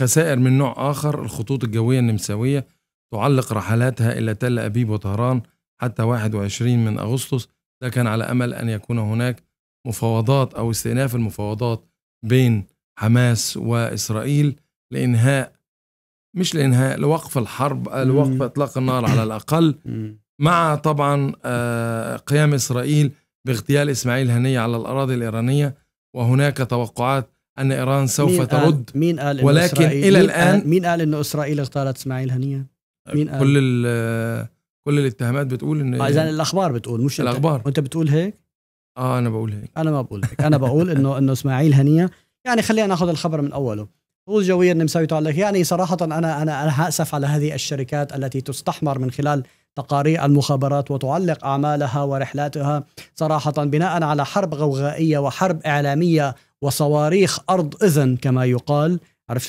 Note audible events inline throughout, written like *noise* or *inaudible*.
خسائر من نوع آخر الخطوط الجوية النمساوية تعلق رحلاتها إلى تل أبيب وطهران حتى 21 من أغسطس ده كان على أمل أن يكون هناك مفاوضات أو استئناف المفاوضات بين حماس وإسرائيل لإنهاء مش لإنهاء لوقف الحرب آه، لوقف إطلاق النار على الأقل مع طبعا آه، قيام إسرائيل باغتيال إسماعيل هنية على الأراضي الإيرانية وهناك توقعات أن إيران سوف مين ترد قال مين قال ولكن إلى مين الآن مين قال إنه إسرائيل اغتالت إسماعيل هنية مين قال كل كل الاتهامات بتقول إن آه، إذا الأخبار بتقول مش الأخبار أنت, وأنت بتقول هيك اه انا بقول هيك انا ما بقول هيك انا بقول انه *laughs* انه اسماعيل هنيه يعني خلينا ناخذ الخبر من اوله هو الجويه النمساوي تعلق يعني صراحه انا انا انا اسف على هذه الشركات التي تستحمر من خلال تقارير المخابرات وتعلق اعمالها ورحلاتها صراحه بناء على حرب غوغائيه وحرب اعلاميه وصواريخ أرض إذن كما يقال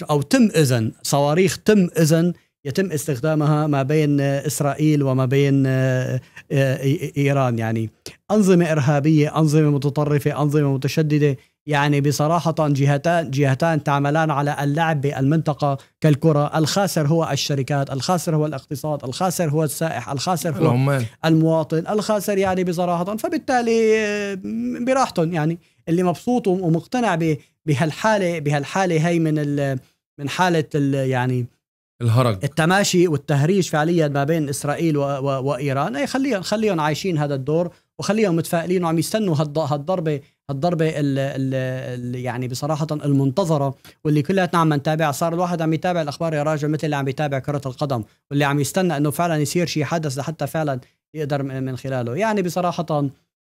أو تم إذن صواريخ تم إذن يتم استخدامها ما بين إسرائيل وما بين آه، آه، إيران يعني أنظمة إرهابية أنظمة متطرفة أنظمة متشددة يعني بصراحة جهتان جهتان تعملان على اللعب بالمنطقة كالكرة الخاسر هو الشركات الخاسر هو الاقتصاد الخاسر هو السائح الخاسر هو العمال. المواطن الخاسر يعني بصراحة فبالتالي آه، براحتهم يعني اللي مبسوط ومقتنع بهالحاله بهالحاله هي من من حاله يعني الهرج التماشي والتهريج فعليا ما بين اسرائيل و و وايران اي خليهم خليهم عايشين هذا الدور وخليهم متفائلين وعم يستنوا هالضربه الضربه ال ال يعني بصراحه المنتظره واللي كلياتنا عم نتابعها صار الواحد عم يتابع الاخبار يا راجل مثل اللي عم يتابع كره القدم واللي عم يستنى انه فعلا يصير شيء حدث لحتى فعلا يقدر من خلاله يعني بصراحه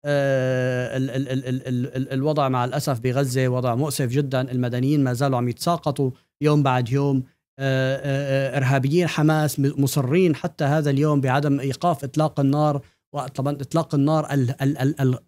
آه، ال ال ال ال ال ال الوضع مع الاسف بغزه وضع مؤسف جدا المدنيين ما زالوا عم يتساقطوا يوم بعد يوم آه، آه، ارهابيين حماس مصرين حتى هذا اليوم بعدم ايقاف اطلاق النار وطبعا اطلاق النار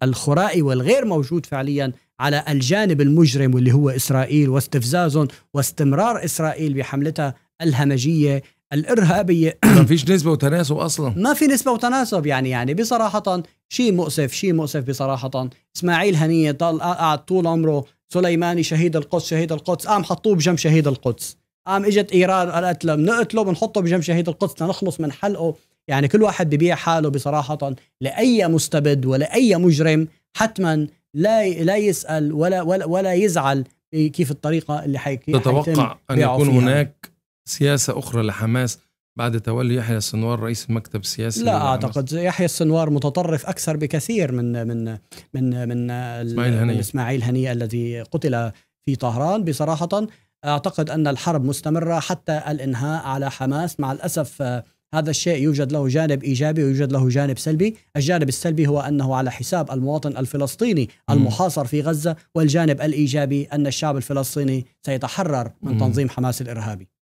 الخرائي والغير موجود فعليا على الجانب المجرم واللي هو اسرائيل واستفزازهم واستمرار اسرائيل بحملتها الهمجيه الارهابيه ما *coughs* فيش نسبه وتناسب اصلا ما في نسبه وتناسب يعني يعني بصراحه شيء مؤسف شيء مؤسف بصراحه اسماعيل هنيه طال آه، قعد طول عمره سليماني شهيد القدس شهيد القدس قام حطوه بجنب شهيد القدس قام اجت ايران قالت له بنقتله بنحطه بجنب شهيد القدس لنخلص من حلقه يعني كل واحد ببيع حاله بصراحه لاي مستبد ولاي مجرم حتما لا لا يسال ولا ولا, ولا يزعل كيف الطريقه اللي حيكون تتوقع ان يكون فيها. هناك سياسة أخرى لحماس بعد تولي يحيى السنوار رئيس المكتب السياسي لا اعتقد يحيى السنوار متطرف اكثر بكثير من من من من اسماعيل هنيه اسماعيل هنيه الذي قتل في طهران بصراحه اعتقد ان الحرب مستمره حتى الانهاء على حماس مع الاسف آه، هذا الشيء يوجد له جانب ايجابي ويوجد له جانب سلبي، الجانب السلبي هو انه على حساب المواطن الفلسطيني المحاصر في غزه والجانب الايجابي ان الشعب الفلسطيني سيتحرر من تنظيم حماس الارهابي.